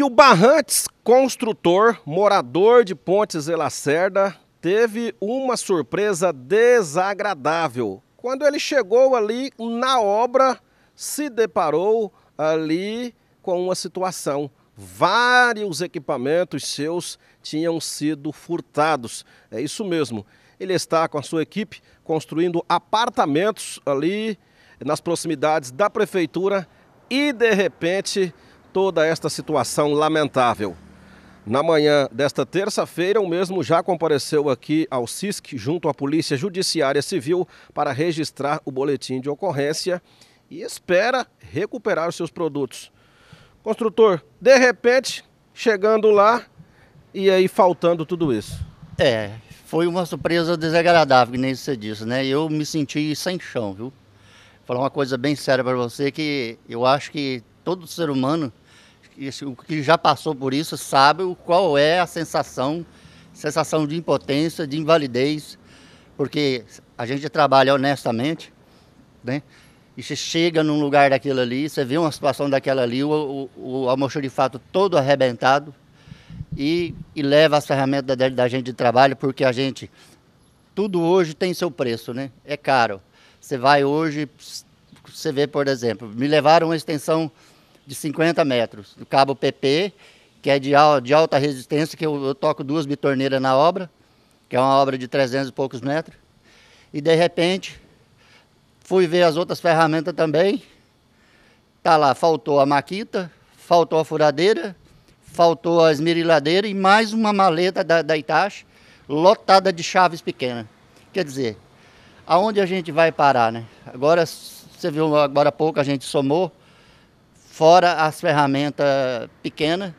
E o Barrantes, construtor, morador de Pontes e Lacerda, teve uma surpresa desagradável. Quando ele chegou ali na obra, se deparou ali com uma situação. Vários equipamentos seus tinham sido furtados. É isso mesmo. Ele está com a sua equipe construindo apartamentos ali nas proximidades da prefeitura e de repente toda esta situação lamentável. Na manhã desta terça-feira, o mesmo já compareceu aqui ao SISC, junto à Polícia Judiciária Civil, para registrar o boletim de ocorrência e espera recuperar os seus produtos. Construtor, de repente, chegando lá e aí faltando tudo isso. É, foi uma surpresa desagradável, nem você disse, né? Eu me senti sem chão, viu? Vou falar uma coisa bem séria para você que eu acho que todo ser humano que já passou por isso sabe qual é a sensação, sensação de impotência, de invalidez, porque a gente trabalha honestamente, né? E você chega num lugar daquilo ali, você vê uma situação daquela ali, o, o, o fato todo arrebentado e, e leva as ferramentas da, da gente de trabalho, porque a gente, tudo hoje tem seu preço, né? É caro. Você vai hoje, você vê, por exemplo, me levaram uma extensão de 50 metros do cabo PP, que é de, de alta resistência, que eu, eu toco duas bitorneiras na obra, que é uma obra de 300 e poucos metros. E de repente, fui ver as outras ferramentas também. Tá lá, faltou a maquita, faltou a furadeira, faltou a esmeriladeira e mais uma maleta da, da Itachi, lotada de chaves pequenas. Quer dizer, aonde a gente vai parar, né? Agora você viu agora há pouco, a gente somou, fora as ferramentas pequenas,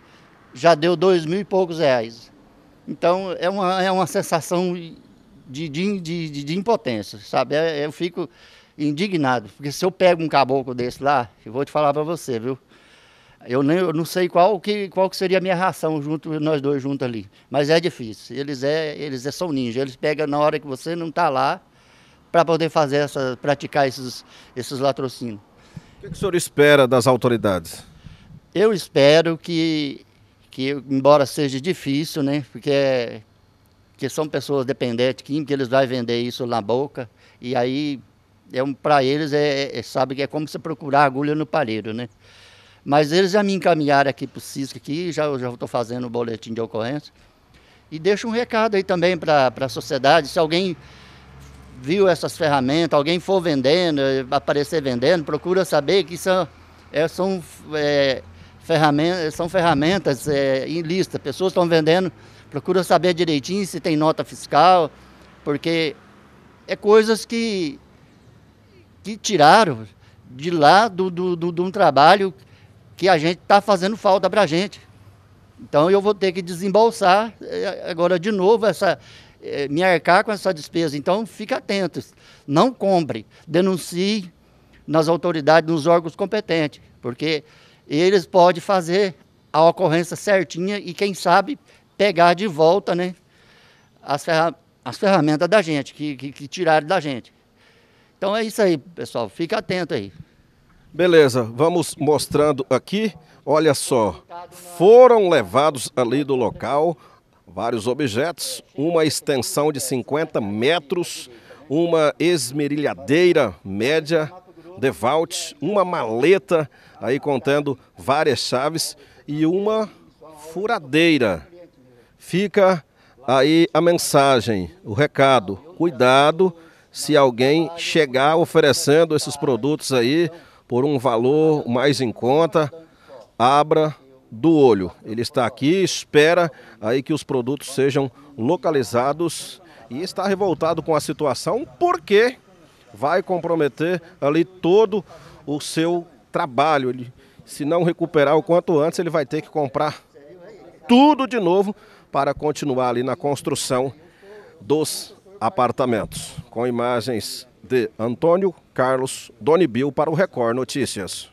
já deu dois mil e poucos reais. Então é uma, é uma sensação de, de, de, de impotência, sabe? Eu, é, eu, fico indignado, porque se eu pego um caboclo desse lá, eu vou te falar para você, viu? Eu, nem, eu não sei qual que, qual que seria a minha ração junto nós dois juntos ali, mas é difícil. Eles é eles é, são ninjas eles pegam na hora que você não está lá, para poder fazer essa, praticar esses, esses latrocínios. O é que, o senhor espera das autoridades? Eu espero que, que embora seja difícil, né, porque é, que são pessoas dependentes que eles vão vender isso na boca e aí é um, para eles é, é, é, sabe que é como você procurar agulha no palheiro, né? Mas eles já me encaminharam aqui para o Cisco, aqui, já estou fazendo o boletim de ocorrência. E deixo um recado aí também para a sociedade, se alguém viu essas ferramentas, alguém for vendendo, aparecer vendendo, procura saber que são, é, são, é, ferramentas, são ferramentas é, em lista. Pessoas estão vendendo, procura saber direitinho se tem nota fiscal, porque é coisas que, que tiraram de lá de do, do, do, do, um trabalho que a gente está fazendo falta para a gente. Então eu vou ter que desembolsar é, agora de novo essa, é, me arcar com essa despesa. Então, fique atentos, não compre, denuncie nas autoridades, nos órgãos competentes, porque eles podem fazer a ocorrência certinha e, quem sabe, pegar de volta né, as, ferra as ferramentas da gente, que, que, que tiraram da gente. Então é isso aí, pessoal. Fica atento aí. Beleza, vamos mostrando aqui. Olha só, foram levados ali do local vários objetos, uma extensão de 50 metros, uma esmerilhadeira média, devault, uma maleta aí contendo várias chaves e uma furadeira. Fica aí a mensagem, o recado. Cuidado se alguém chegar oferecendo esses produtos aí por um valor mais em conta, abra do olho. Ele está aqui, espera aí que os produtos sejam localizados e está revoltado com a situação porque vai comprometer ali todo o seu trabalho. Ele, se não recuperar o quanto antes, ele vai ter que comprar tudo de novo para continuar ali na construção dos apartamentos. Com imagens de Antônio Carlos Donibio para o Record Notícias.